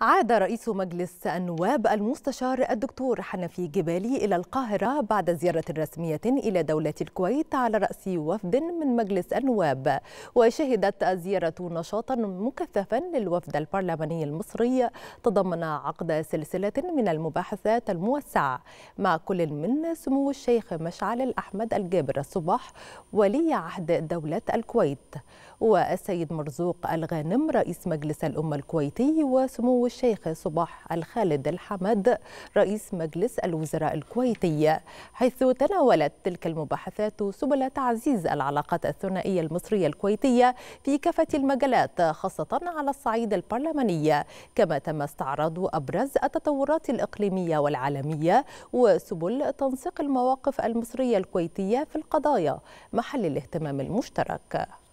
عاد رئيس مجلس النواب المستشار الدكتور حنفي جبالي إلى القاهرة بعد زيارة رسمية إلى دولة الكويت على رأس وفد من مجلس النواب وشهدت الزيارة نشاطا مكثفا للوفد البرلماني المصري تضمن عقد سلسلة من المباحثات الموسعة مع كل من سمو الشيخ مشعل الأحمد الجابر الصباح ولي عهد دولة الكويت والسيد مرزوق الغانم رئيس مجلس الأمة الكويتي وسمو الشيخ صباح الخالد الحمد رئيس مجلس الوزراء الكويتي حيث تناولت تلك المباحثات سبل تعزيز العلاقات الثنائية المصرية الكويتية في كافة المجالات خاصة على الصعيد البرلماني كما تم استعراض أبرز التطورات الإقليمية والعالمية وسبل تنسيق المواقف المصرية الكويتية في القضايا محل الاهتمام المشترك